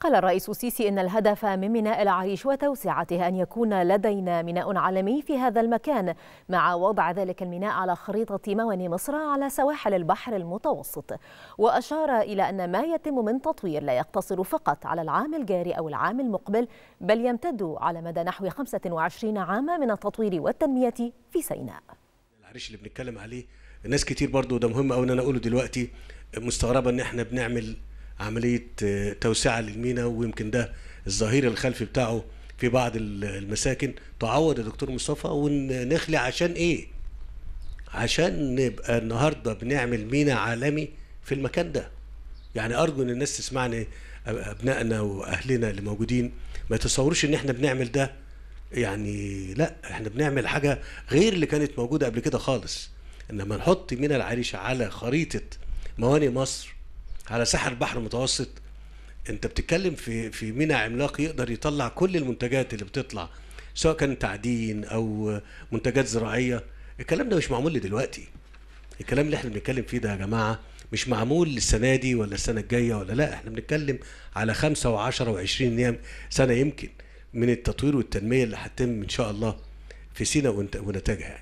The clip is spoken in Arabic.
قال الرئيس السيسي إن الهدف من ميناء العريش وتوسعته أن يكون لدينا ميناء عالمي في هذا المكان مع وضع ذلك الميناء على خريطة موانئ مصر على سواحل البحر المتوسط وأشار إلى أن ما يتم من تطوير لا يقتصر فقط على العام الجاري أو العام المقبل بل يمتد على مدى نحو 25 عاما من التطوير والتنمية في سيناء العريش اللي بنتكلم عليه ناس كتير برضو ده مهم قوي ان انا اقوله دلوقتي مستغربه ان احنا بنعمل عمليه آه، توسعه للمينا ويمكن ده الظهير الخلفي بتاعه في بعض المساكن تعوض يا دكتور مصطفى ونخلي عشان ايه؟ عشان نبقى النهارده بنعمل مينا عالمي في المكان ده. يعني ارجو ان الناس تسمعني ابنائنا واهلنا اللي موجودين ما يتصوروش ان احنا بنعمل ده يعني لا احنا بنعمل حاجه غير اللي كانت موجوده قبل كده خالص. انما نحط مينا العريش على خريطه موانئ مصر على ساحل البحر المتوسط انت بتتكلم في في ميناء عملاق يقدر يطلع كل المنتجات اللي بتطلع سواء كان تعدين او منتجات زراعيه الكلام ده مش معمول دلوقتي الكلام اللي احنا بنتكلم فيه ده يا جماعه مش معمول للسنه دي ولا السنه الجايه ولا لا احنا بنتكلم على خمسة و10 و20 سنه يمكن من التطوير والتنميه اللي هتتم ان شاء الله في سينا ونتاجها يعني